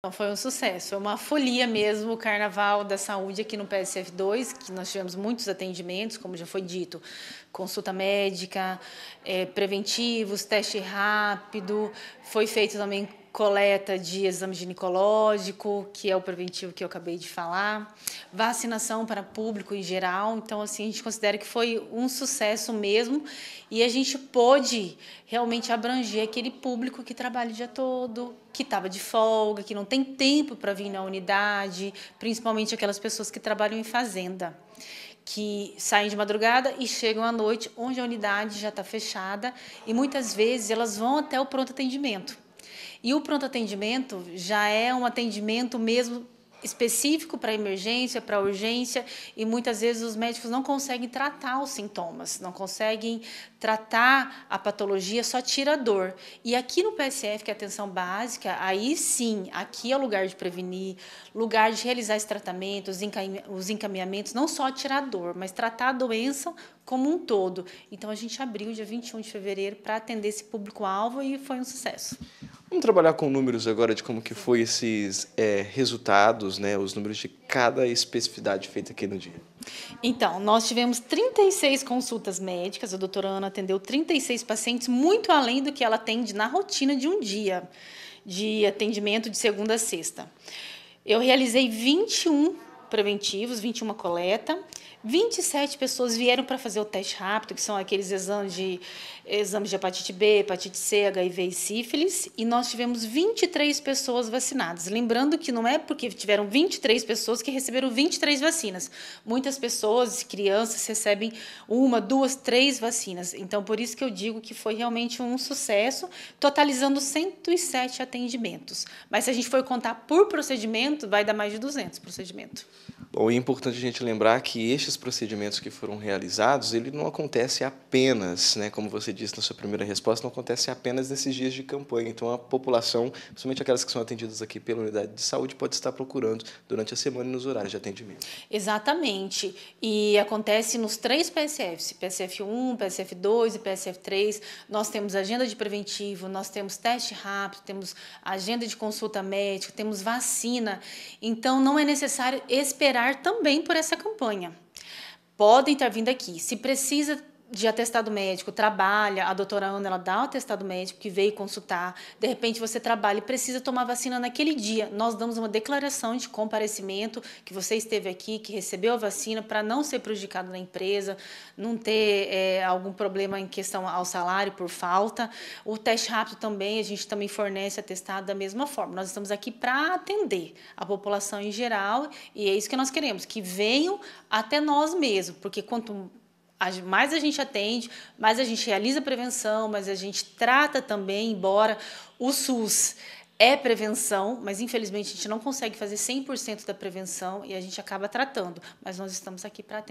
Então, foi um sucesso, é uma folia mesmo o Carnaval da Saúde aqui no PSF2, que nós tivemos muitos atendimentos, como já foi dito, consulta médica, é, preventivos, teste rápido, foi feito também coleta de exame ginecológico, que é o preventivo que eu acabei de falar, vacinação para público em geral. Então, assim, a gente considera que foi um sucesso mesmo e a gente pôde realmente abranger aquele público que trabalha o dia todo, que estava de folga, que não tem tempo para vir na unidade, principalmente aquelas pessoas que trabalham em fazenda que saem de madrugada e chegam à noite, onde a unidade já está fechada, e muitas vezes elas vão até o pronto atendimento. E o pronto atendimento já é um atendimento mesmo específico para emergência, para urgência, e muitas vezes os médicos não conseguem tratar os sintomas, não conseguem tratar a patologia, só tira a dor. E aqui no PSF, que é atenção básica, aí sim, aqui é o lugar de prevenir, lugar de realizar esse tratamento, os encaminhamentos, não só tirar a dor, mas tratar a doença como um todo. Então a gente abriu dia 21 de fevereiro para atender esse público-alvo e foi um sucesso. Vamos trabalhar com números agora de como que foi esses é, resultados, né, os números de cada especificidade feita aqui no dia. Então, nós tivemos 36 consultas médicas, a doutora Ana atendeu 36 pacientes, muito além do que ela atende na rotina de um dia, de atendimento de segunda a sexta. Eu realizei 21 preventivos, 21 coleta. 27 pessoas vieram para fazer o teste rápido, que são aqueles exames de, exames de hepatite B, hepatite C, HIV e sífilis, e nós tivemos 23 pessoas vacinadas. Lembrando que não é porque tiveram 23 pessoas que receberam 23 vacinas. Muitas pessoas, crianças, recebem uma, duas, três vacinas. Então, por isso que eu digo que foi realmente um sucesso, totalizando 107 atendimentos. Mas se a gente for contar por procedimento, vai dar mais de 200 procedimentos. Bom, é importante a gente lembrar que estes procedimentos que foram realizados, ele não acontece apenas, né, como você disse na sua primeira resposta, não acontece apenas nesses dias de campanha. Então, a população, principalmente aquelas que são atendidas aqui pela unidade de saúde, pode estar procurando durante a semana e nos horários de atendimento. Exatamente. E acontece nos três PSFs, PSF1, PSF2 e PSF3. Nós temos agenda de preventivo, nós temos teste rápido, temos agenda de consulta médica, temos vacina. Então, não é necessário... Esse esperar também por essa campanha. Podem estar vindo aqui. Se precisa de atestado médico, trabalha, a doutora Ana ela dá o atestado médico que veio consultar, de repente você trabalha e precisa tomar vacina naquele dia, nós damos uma declaração de comparecimento que você esteve aqui, que recebeu a vacina para não ser prejudicado na empresa, não ter é, algum problema em questão ao salário por falta. O teste rápido também, a gente também fornece atestado da mesma forma. Nós estamos aqui para atender a população em geral e é isso que nós queremos, que venham até nós mesmos, porque quanto mais a gente atende, mais a gente realiza prevenção, mas a gente trata também, embora o SUS é prevenção, mas infelizmente a gente não consegue fazer 100% da prevenção e a gente acaba tratando, mas nós estamos aqui para atender.